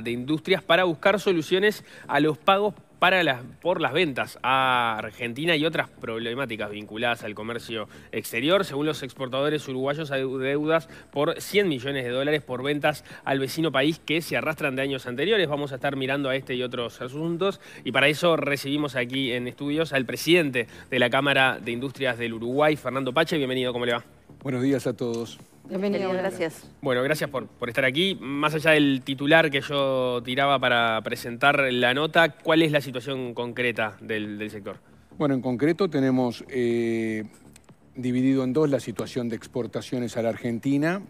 de Industrias para buscar soluciones a los pagos para las, por las ventas a Argentina y otras problemáticas vinculadas al comercio exterior. Según los exportadores uruguayos, hay deudas por 100 millones de dólares por ventas al vecino país que se arrastran de años anteriores. Vamos a estar mirando a este y otros asuntos y para eso recibimos aquí en estudios al presidente de la Cámara de Industrias del Uruguay, Fernando Pache. Bienvenido, ¿cómo le va? Buenos días a todos. Bienvenido, gracias. Bueno, gracias por, estar aquí. Más allá del titular que yo tiraba para presentar la nota, ¿cuál es la situación concreta del, sector? Bueno, en concreto tenemos eh, dividido en dos la situación de exportaciones a la Argentina,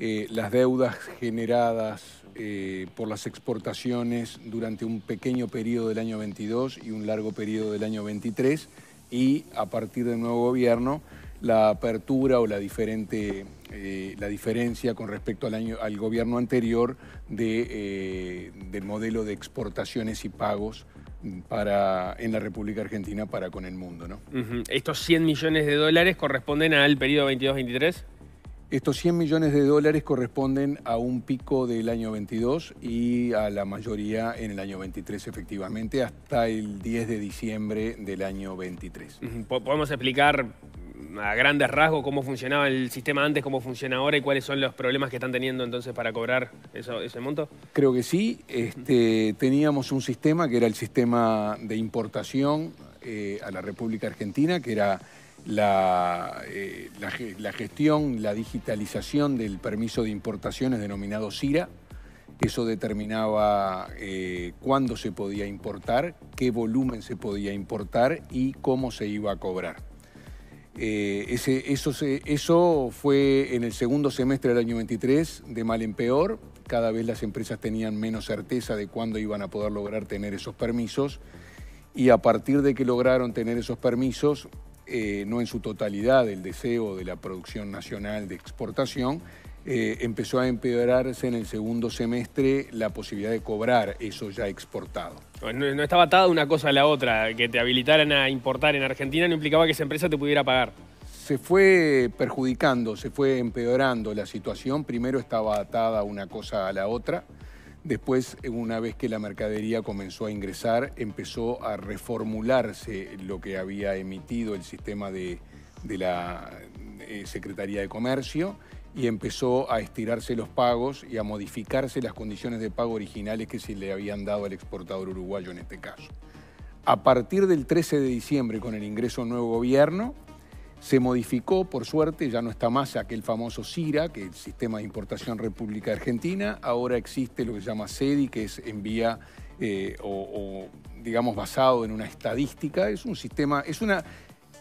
eh, las deudas generadas eh, por las exportaciones durante un pequeño periodo del año 22 y un largo periodo del año 23, y a partir del nuevo gobierno la apertura o la diferente eh, la diferencia con respecto al año al gobierno anterior de, eh, del modelo de exportaciones y pagos para, en la República Argentina para con el mundo. ¿no? ¿Estos 100 millones de dólares corresponden al periodo 22-23? Estos 100 millones de dólares corresponden a un pico del año 22 y a la mayoría en el año 23, efectivamente, hasta el 10 de diciembre del año 23. ¿Podemos explicar a grandes rasgos cómo funcionaba el sistema antes, cómo funciona ahora y cuáles son los problemas que están teniendo entonces para cobrar ese monto? Creo que sí. Este, teníamos un sistema que era el sistema de importación eh, a la República Argentina, que era la, eh, la, gestión, la digitalización del permiso de importaciones denominado CIRA. Eso determinaba eh, cuándo se podía importar, qué volumen se podía importar y cómo se iba a cobrar. Eh, eso, fue en el segundo semestre del año 23, de mal en peor. Cada vez las empresas tenían menos certeza de cuándo iban a poder lograr tener esos permisos. Y a partir de que lograron tener esos permisos, eh, no en su totalidad el deseo de la producción nacional de exportación, eh, empezó a empeorarse en el segundo semestre la posibilidad de cobrar eso ya exportado. No, estaba atada una cosa a la otra, que te habilitaran a importar en Argentina no implicaba que esa empresa te pudiera pagar. Se fue perjudicando, se fue empeorando la situación. Primero estaba atada una cosa a la otra. Después, una vez que la mercadería comenzó a ingresar, empezó a reformularse lo que había emitido el sistema de, la eh, Secretaría de Comercio y empezó a estirarse los pagos y a modificarse las condiciones de pago originales que se le habían dado al exportador uruguayo en este caso. A partir del 13 de diciembre, con el ingreso nuevo gobierno, se modificó, por suerte, ya no está más aquel famoso CIRA, que es el Sistema de Importación República Argentina, ahora existe lo que se llama SEDI, que es envía eh, o, digamos, basado en una estadística, es un sistema, es una,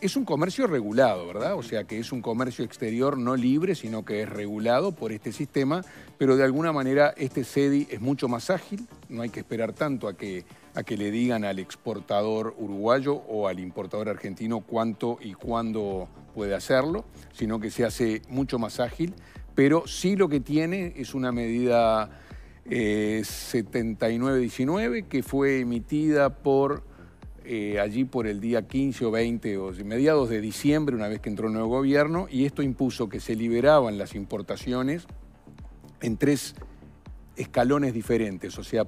es un comercio regulado, ¿verdad? O sea que es un comercio exterior no libre, sino que es regulado por este sistema, pero de alguna manera este CEDI es mucho más ágil, no hay que esperar tanto a que, a que le digan al exportador uruguayo o al importador argentino cuánto y cuándo puede hacerlo, sino que se hace mucho más ágil, pero sí lo que tiene es una medida eh, 7919 que fue emitida por eh, allí por el día 15 o 20 o mediados de diciembre, una vez que entró el nuevo gobierno, y esto impuso que se liberaban las importaciones en tres escalones diferentes. O sea,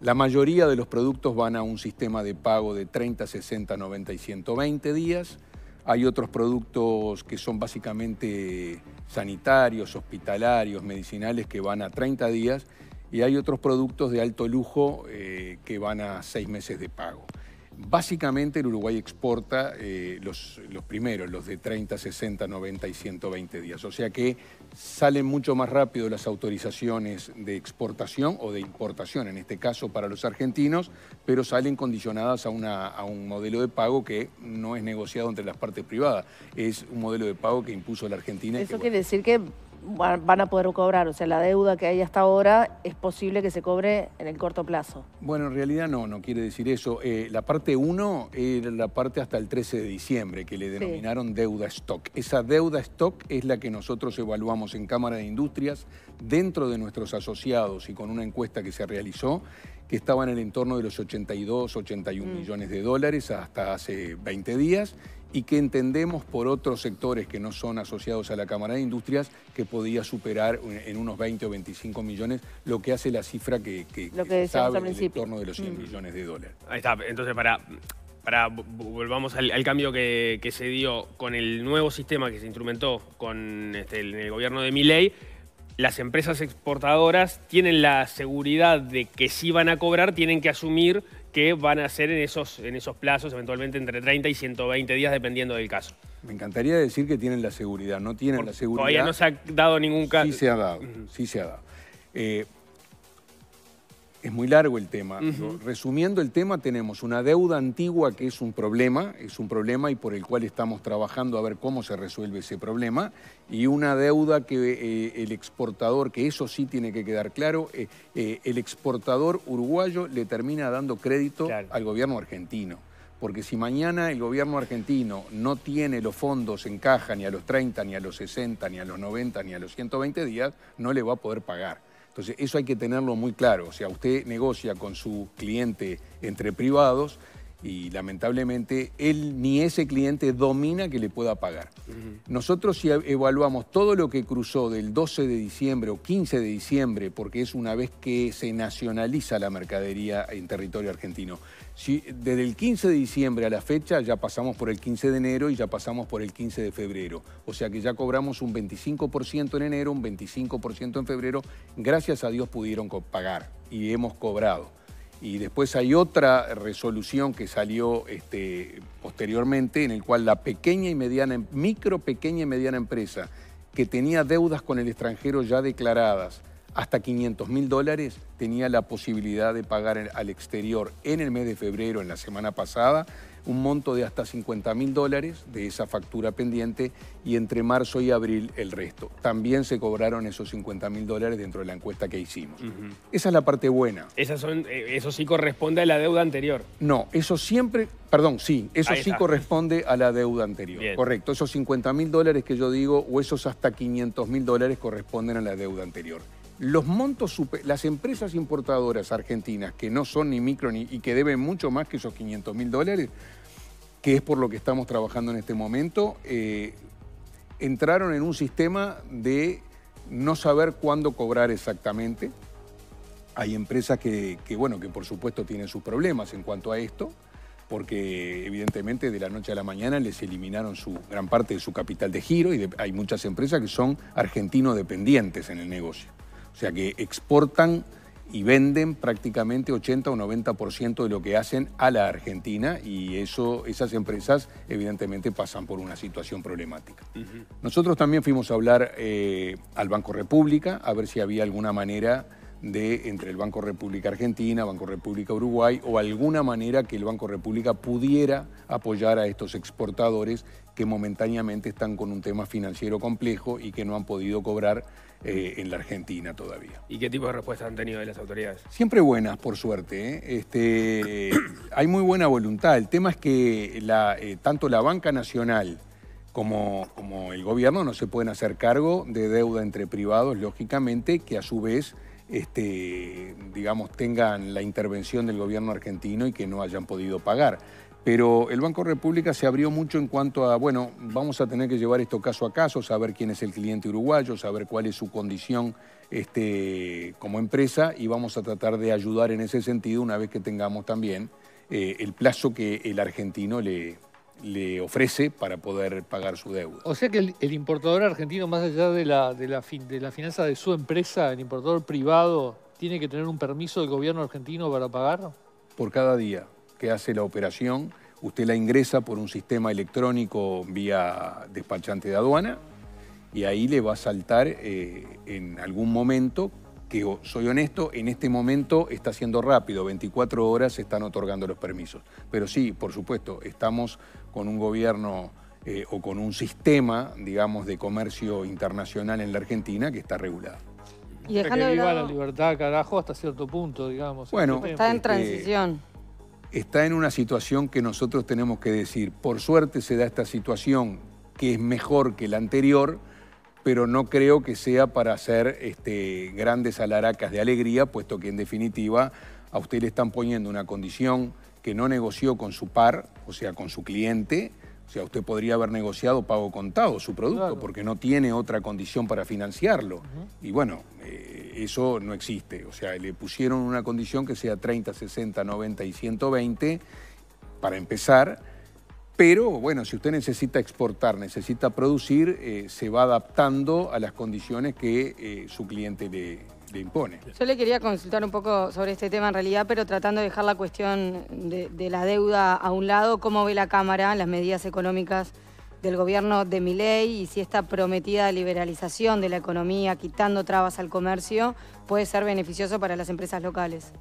la mayoría de los productos van a un sistema de pago de 30, 60, 90 y 120 días. Hay otros productos que son básicamente sanitarios, hospitalarios, medicinales, que van a 30 días. Y hay otros productos de alto lujo eh, que van a seis meses de pago. Básicamente el Uruguay exporta eh, los, los, primeros, los de 30, 60, 90 y 120 días. O sea que salen mucho más rápido las autorizaciones de exportación o de importación, en este caso para los argentinos, pero salen condicionadas a, una, a un modelo de pago que no es negociado entre las partes privadas. Es un modelo de pago que impuso la Argentina. Eso quiere decir que van a poder cobrar. O sea, la deuda que hay hasta ahora es posible que se cobre en el corto plazo. Bueno, en realidad no, no quiere decir eso. Eh, la parte 1 era la parte hasta el 13 de diciembre, que le denominaron deuda stock. Esa deuda stock es la que nosotros evaluamos en Cámara de Industrias dentro de nuestros asociados y con una encuesta que se realizó que estaban en el entorno de los 82, 81 mm. millones de dólares hasta hace 20 días y que entendemos por otros sectores que no son asociados a la Cámara de Industrias que podía superar en unos 20 o 25 millones lo que hace la cifra que, se sabe en el entorno de los 100 mm. millones de dólares. Ahí está, entonces para volvamos al, cambio que, se dio con el nuevo sistema que se instrumentó con el, este, el gobierno de Milei, las empresas exportadoras tienen la seguridad de que si van a cobrar, tienen que asumir que van a ser en esos, en esos plazos, eventualmente entre 30 y 120 días, dependiendo del caso. Me encantaría decir que tienen la seguridad, no tienen la seguridad. Todavía no se ha dado ningún caso. Sí se ha dado, sí se ha dado es muy largo el tema. Resumiendo el tema, tenemos una deuda antigua que es un problema, es un problema y por el cual estamos trabajando a ver cómo se resuelve ese problema, y una deuda que eh, el exportador, que eso sí tiene que quedar claro, eh, eh, el exportador uruguayo le termina dando crédito al gobierno argentino. Porque si mañana el gobierno argentino no tiene los fondos en caja ni a los 30, ni a los 60, ni a los 90, ni a los 120 días, no le va a poder pagar. Entonces, eso hay que tenerlo muy claro. O sea, usted negocia con su cliente entre privados, y lamentablemente él ni ese cliente domina que le pueda pagar. Nosotros si evaluamos todo lo que cruzó del 12 de diciembre o 15 de diciembre, porque es una vez que se nacionaliza la mercadería en territorio argentino, desde el 15 de diciembre a la fecha ya pasamos por el 15 de enero y ya pasamos por el 15 de febrero, o sea que ya cobramos un 25% en enero, un 25% en febrero, gracias a Dios pudieron pagar y hemos cobrado. Y después hay otra resolución que salió este, posteriormente en el cual la pequeña y mediana, micro, pequeña y mediana empresa que tenía deudas con el extranjero ya declaradas, hasta 500 mil dólares tenía la posibilidad de pagar al exterior en el mes de febrero, en la semana pasada, un monto de hasta 50 mil dólares de esa factura pendiente y entre marzo y abril el resto. También se cobraron esos 50 mil dólares dentro de la encuesta que hicimos. Esa es la parte buena. Esas son, eh, eso sí corresponde a la deuda anterior. No, eso siempre, perdón, sí, eso sí corresponde a la deuda anterior. Correcto, esos 50 mil dólares que yo digo o esos hasta 500 mil dólares corresponden a la deuda anterior los montos, las empresas importadoras argentinas, que no son ni micro ni, y que deben mucho más que esos 500 mil dólares, que es por lo que estamos trabajando en este momento, eh, entraron en un sistema de no saber cuándo cobrar exactamente. Hay empresas que, bueno, que por supuesto tienen sus problemas en cuanto a esto, porque evidentemente de la noche a la mañana les eliminaron su, gran parte de su capital de giro y hay muchas empresas que son argentino dependientes en el negocio. O sea que exportan y venden prácticamente 80 o 90% de lo que hacen a la Argentina y eso, esas empresas evidentemente pasan por una situación problemática. Nosotros también fuimos a hablar eh, al Banco República a ver si había alguna manera de entre el Banco República Argentina, Banco República Uruguay o alguna manera que el Banco República pudiera apoyar a estos exportadores que momentáneamente están con un tema financiero complejo y que no han podido cobrar eh, en la Argentina todavía. ¿Y qué tipo de respuestas han tenido de las autoridades? Siempre buenas, por suerte. ¿eh? Este, hay muy buena voluntad. El tema es que eh, tanto la banca nacional como, como el gobierno no se pueden hacer cargo de deuda entre privados, lógicamente, que a su vez este, digamos, tengan la intervención del gobierno argentino y que no hayan podido pagar. Pero el Banco República se abrió mucho en cuanto a, bueno, vamos a tener que llevar esto caso a caso, saber quién es el cliente uruguayo, saber cuál es su condición este, como empresa y vamos a tratar de ayudar en ese sentido una vez que tengamos también eh, el plazo que el argentino le, le ofrece para poder pagar su deuda. O sea que el, importador argentino, más allá de la, de la, fin, de la finanza de su empresa, el importador privado, tiene que tener un permiso del gobierno argentino para pagar? Por cada día que hace la operación, usted la ingresa por un sistema electrónico vía despachante de aduana y ahí le va a saltar eh, en algún momento digo, soy honesto, en este momento está siendo rápido, 24 horas se están otorgando los permisos. Pero sí, por supuesto, estamos con un gobierno eh, o con un sistema, digamos, de comercio internacional en la Argentina que está regulado. Y la libertad, carajo, hasta cierto punto, digamos. Bueno, este, está en este, transición. está en una situación que nosotros tenemos que decir, por suerte se da esta situación que es mejor que la anterior, pero no creo que sea para hacer este, grandes alaracas de alegría, puesto que en definitiva a usted le están poniendo una condición que no negoció con su par, o sea, con su cliente, o sea, usted podría haber negociado pago contado su producto porque no tiene otra condición para financiarlo. Y bueno, eh, eso no existe. O sea, le pusieron una condición que sea 30, 60, 90 y 120 para empezar pero bueno, si usted necesita exportar, necesita producir, eh, se va adaptando a las condiciones que eh, su cliente le, impone. Yo le quería consultar un poco sobre este tema en realidad, pero tratando de dejar la cuestión de, de la deuda a un lado, ¿cómo ve la Cámara las medidas económicas del gobierno de Miley y si esta prometida liberalización de la economía, quitando trabas al comercio, puede ser beneficioso para las empresas locales?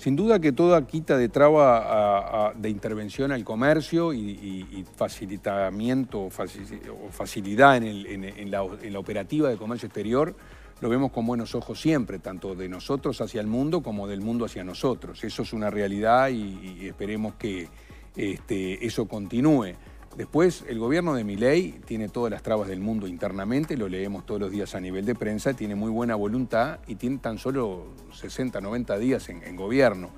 Sin duda que toda quita de traba de intervención al comercio y, facilitamiento o facilidad en, la, operativa de comercio exterior lo vemos con buenos ojos siempre, tanto de nosotros hacia el mundo como del mundo hacia nosotros. Eso es una realidad y, esperemos que este, eso continúe. Después, el gobierno de Miley tiene todas las trabas del mundo internamente, lo leemos todos los días a nivel de prensa, tiene muy buena voluntad y tiene tan solo 60, 90 días en, gobierno.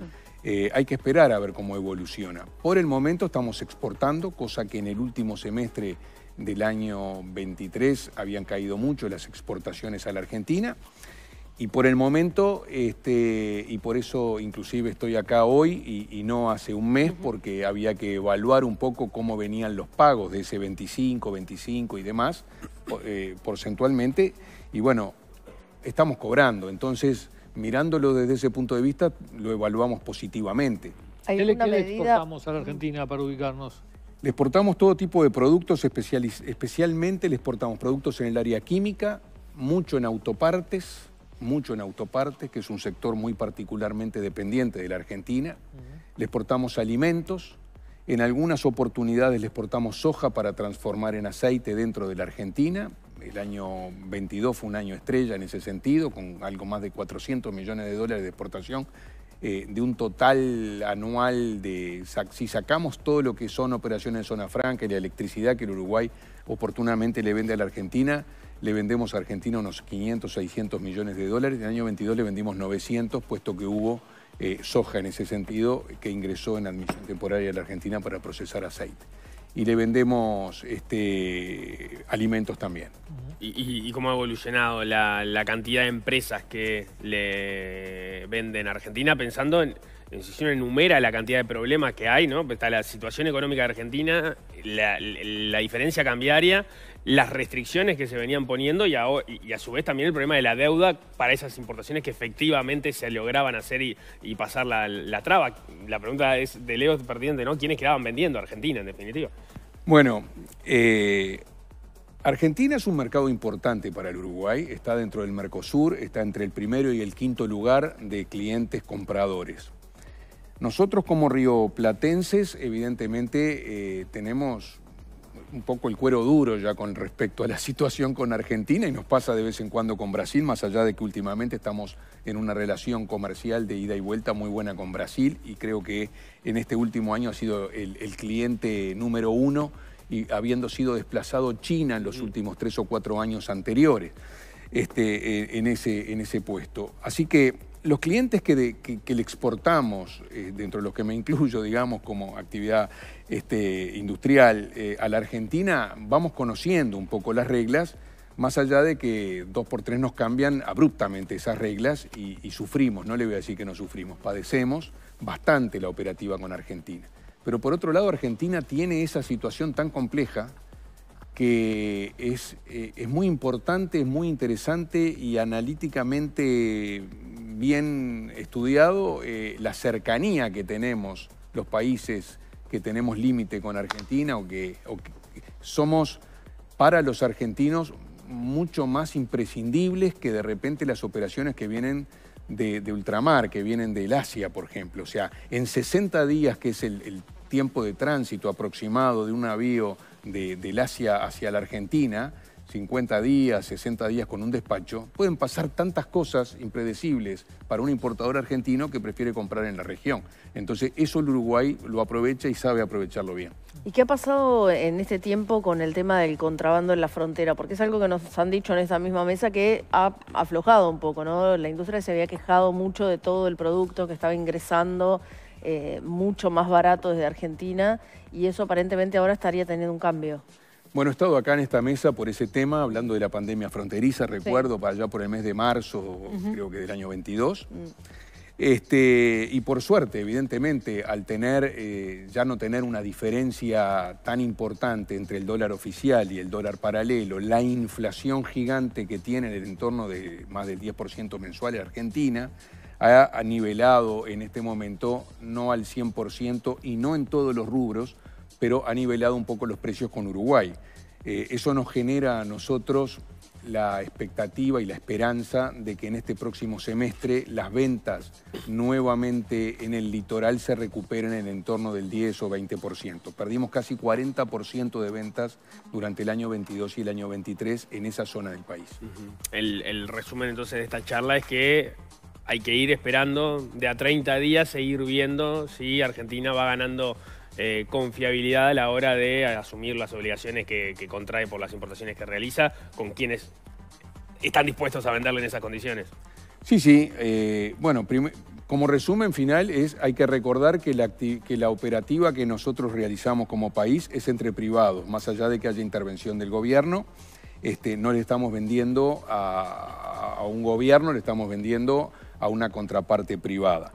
Eh, hay que esperar a ver cómo evoluciona. Por el momento estamos exportando, cosa que en el último semestre del año 23 habían caído mucho las exportaciones a la Argentina. Y por el momento, este, y por eso inclusive estoy acá hoy y, no hace un mes, porque había que evaluar un poco cómo venían los pagos de ese 25, 25 y demás, eh, porcentualmente. Y bueno, estamos cobrando, entonces mirándolo desde ese punto de vista, lo evaluamos positivamente. ¿Qué le exportamos a la Argentina para ubicarnos? Le exportamos todo tipo de productos, especialmente le exportamos productos en el área química, mucho en autopartes, mucho en autopartes, que es un sector muy particularmente dependiente de la Argentina. Le exportamos alimentos, en algunas oportunidades le exportamos soja para transformar en aceite dentro de la Argentina. El año 22 fue un año estrella en ese sentido, con algo más de 400 millones de dólares de exportación, eh, de un total anual de... Si sacamos todo lo que son operaciones en zona franca y la electricidad que el Uruguay oportunamente le vende a la Argentina, le vendemos a Argentina unos 500, 600 millones de dólares. En el año 22 le vendimos 900, puesto que hubo eh, soja en ese sentido que ingresó en admisión temporaria a la Argentina para procesar aceite. Y le vendemos este, alimentos también. ¿Y, cómo ha evolucionado la, cantidad de empresas que le venden a Argentina pensando en... si uno enumera la cantidad de problemas que hay, ¿no? Está la situación económica de Argentina, la diferencia cambiaria las restricciones que se venían poniendo y a, y a, su vez también el problema de la deuda para esas importaciones que efectivamente se lograban hacer y, pasar la, la, traba. La pregunta es de Leo Perdiente, ¿no? ¿Quiénes quedaban vendiendo a Argentina, en definitiva? Bueno, eh, Argentina es un mercado importante para el Uruguay, está dentro del Mercosur, está entre el primero y el quinto lugar de clientes compradores. Nosotros como rioplatenses, evidentemente, eh, tenemos un poco el cuero duro ya con respecto a la situación con Argentina y nos pasa de vez en cuando con Brasil, más allá de que últimamente estamos en una relación comercial de ida y vuelta muy buena con Brasil y creo que en este último año ha sido el, cliente número uno y habiendo sido desplazado China en los mm. últimos tres o cuatro años anteriores este, en, ese, en ese puesto. Así que los clientes que, le exportamos, eh, dentro de los que me incluyo, digamos, como actividad este, industrial eh, a la Argentina, vamos conociendo un poco las reglas, más allá de que dos por tres nos cambian abruptamente esas reglas y, sufrimos, no le voy a decir que no sufrimos, padecemos bastante la operativa con Argentina. Pero por otro lado, Argentina tiene esa situación tan compleja que es, eh, es muy importante, es muy interesante y analíticamente bien estudiado eh, la cercanía que tenemos los países que tenemos límite con Argentina o que, somos para los argentinos mucho más imprescindibles que de repente las operaciones que vienen de, ultramar, que vienen del Asia, por ejemplo. O sea, en 60 días, que es el, tiempo de tránsito aproximado de un navío del Asia hacia la Argentina, 50 días, 60 días con un despacho, pueden pasar tantas cosas impredecibles para un importador argentino que prefiere comprar en la región. Entonces eso el Uruguay lo aprovecha y sabe aprovecharlo bien. ¿Y qué ha pasado en este tiempo con el tema del contrabando en la frontera? Porque es algo que nos han dicho en esta misma mesa que ha aflojado un poco, ¿no? La industria se había quejado mucho de todo el producto que estaba ingresando eh, mucho más barato desde Argentina y eso aparentemente ahora estaría teniendo un cambio. Bueno, he estado acá en esta mesa por ese tema, hablando de la pandemia fronteriza, recuerdo, para allá por el mes de marzo, creo que del año 22. Mm. Este, y por suerte, evidentemente, al tener, eh, ya no tener una diferencia tan importante entre el dólar oficial y el dólar paralelo, la inflación gigante que tiene en el entorno de más del 10% mensual en Argentina, ha nivelado en este momento no al 100% y no en todos los rubros, pero ha nivelado un poco los precios con Uruguay. Eh, eso nos genera a nosotros la expectativa y la esperanza de que en este próximo semestre las ventas nuevamente en el litoral se recuperen en el entorno del 10 o 20%. Perdimos casi 40% de ventas durante el año 22 y el año 23 en esa zona del país. el, el resumen entonces de esta charla es que hay que ir esperando de a 30 días, seguir viendo si Argentina va ganando eh, confiabilidad a la hora de asumir las obligaciones que, contrae por las importaciones que realiza, con quienes están dispuestos a venderle en esas condiciones. Sí, sí. Eh, bueno, como resumen final, es, hay que recordar que la, que la operativa que nosotros realizamos como país es entre privados, más allá de que haya intervención del gobierno. Este, no le estamos vendiendo a, un gobierno, le estamos vendiendo a una contraparte privada.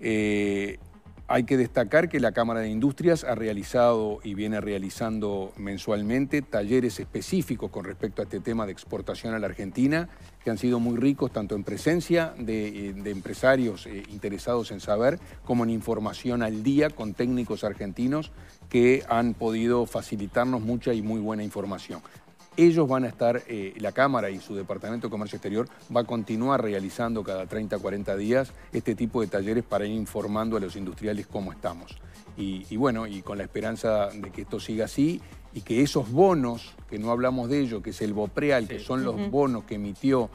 Eh, hay que destacar que la Cámara de Industrias ha realizado y viene realizando mensualmente talleres específicos con respecto a este tema de exportación a la Argentina, que han sido muy ricos tanto en presencia de, eh, empresarios eh, interesados en saber, como en información al día con técnicos argentinos que han podido facilitarnos mucha y muy buena información. Ellos van a estar, eh, la Cámara y su Departamento de Comercio Exterior va a continuar realizando cada 30, 40 días este tipo de talleres para ir informando a los industriales cómo estamos. Y, bueno, y con la esperanza de que esto siga así y que esos bonos, que no hablamos de ello, que es el BOPREAL, que son los bonos que emitió,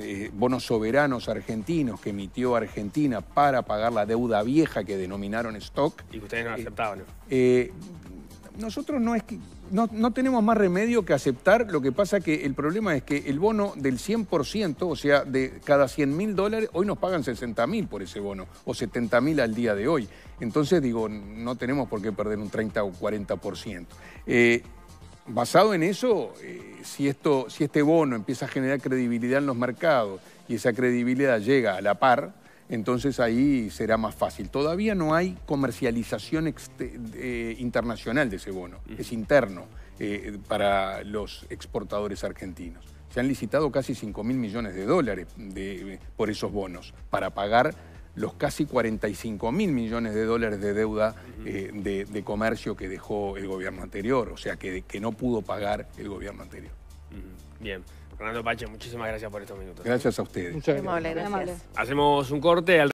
eh, bonos soberanos argentinos que emitió Argentina para pagar la deuda vieja que denominaron stock. Y que ustedes no eh, aceptaban nosotros no, es que, no, tenemos más remedio que aceptar, lo que pasa que el problema es que el bono del 100%, o sea, de cada 100 mil dólares, hoy nos pagan 60 mil por ese bono, o 70 mil al día de hoy. Entonces, digo, no tenemos por qué perder un 30 o 40%. Eh, basado en eso, eh, si, esto, si este bono empieza a generar credibilidad en los mercados y esa credibilidad llega a la par, entonces ahí será más fácil. Todavía no hay comercialización internacional de ese bono, es interno eh, para los exportadores argentinos. Se han licitado casi 5.000 mil millones de dólares eh, por esos bonos para pagar los casi 45 mil millones de dólares de deuda eh, de, comercio que dejó el gobierno anterior, o sea, que, no pudo pagar el gobierno anterior. Bien. Fernando Pache, muchísimas gracias por estos minutos. Gracias a ustedes. Muchas gracias. Amable, gracias. Hacemos un corte al